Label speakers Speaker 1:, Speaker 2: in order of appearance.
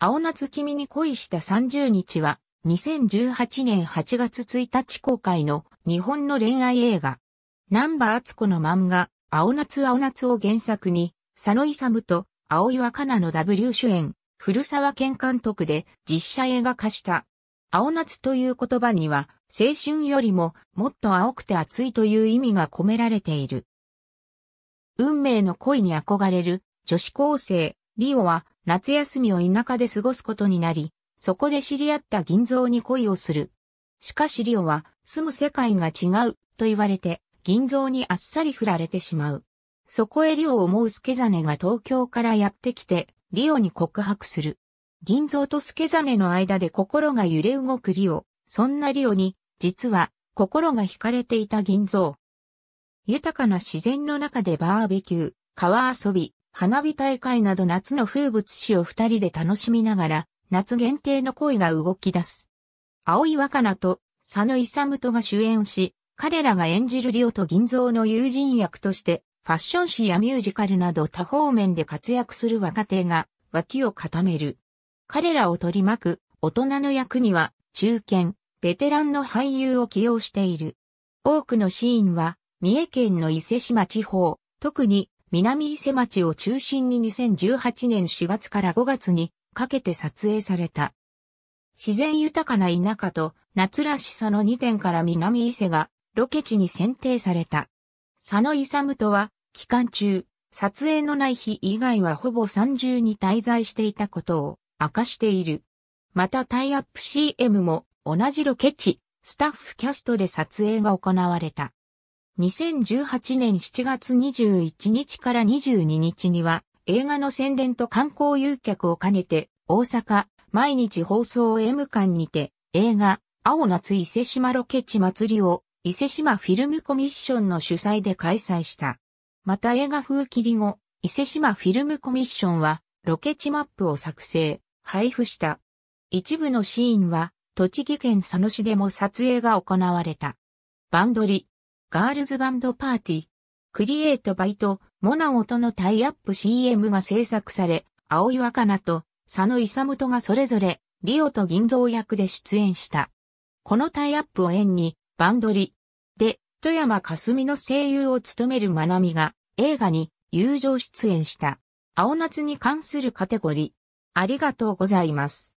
Speaker 1: 青夏君に恋した30日は、2018年8月1日公開の日本の恋愛映画。南波敦子の漫画、青夏青夏を原作に、佐野勇と青岩香奈の W 主演、古沢健監督で実写映画化した。青夏という言葉には、青春よりももっと青くて熱いという意味が込められている。運命の恋に憧れる女子高生、リオは夏休みを田舎で過ごすことになり、そこで知り合った銀蔵に恋をする。しかしリオは住む世界が違うと言われて銀蔵にあっさり振られてしまう。そこへリオを思うスケザネが東京からやってきてリオに告白する。銀蔵とスケザネの間で心が揺れ動くリオ。そんなリオに実は心が惹かれていた銀蔵。豊かな自然の中でバーベキュー、川遊び、花火大会など夏の風物詩を二人で楽しみながら、夏限定の恋が動き出す。青井若菜と佐野勇とが主演し、彼らが演じるリオと銀蔵の友人役として、ファッション誌やミュージカルなど多方面で活躍する若手が脇を固める。彼らを取り巻く大人の役には中堅、ベテランの俳優を起用している。多くのシーンは三重県の伊勢島地方、特に南伊勢町を中心に2018年4月から5月にかけて撮影された。自然豊かな田舎と夏らしさの2点から南伊勢がロケ地に選定された。佐野勇とは期間中、撮影のない日以外はほぼ30に滞在していたことを明かしている。またタイアップ CM も同じロケ地、スタッフキャストで撮影が行われた。2018年7月21日から22日には映画の宣伝と観光誘客を兼ねて大阪毎日放送 M 館にて映画青夏伊勢島ロケ地祭りを伊勢島フィルムコミッションの主催で開催した。また映画風切り後、伊勢島フィルムコミッションはロケ地マップを作成、配布した。一部のシーンは栃木県佐野市でも撮影が行われた。バンドリ、ガールズバンドパーティー、クリエイトバイト、モナオとのタイアップ CM が制作され、青井若菜と佐野勇とがそれぞれ、リオと銀蔵役で出演した。このタイアップを縁に、バンドリ、で、富山かすみの声優を務めるまなみが、映画に友情出演した。青夏に関するカテゴリー。ありがとうございます。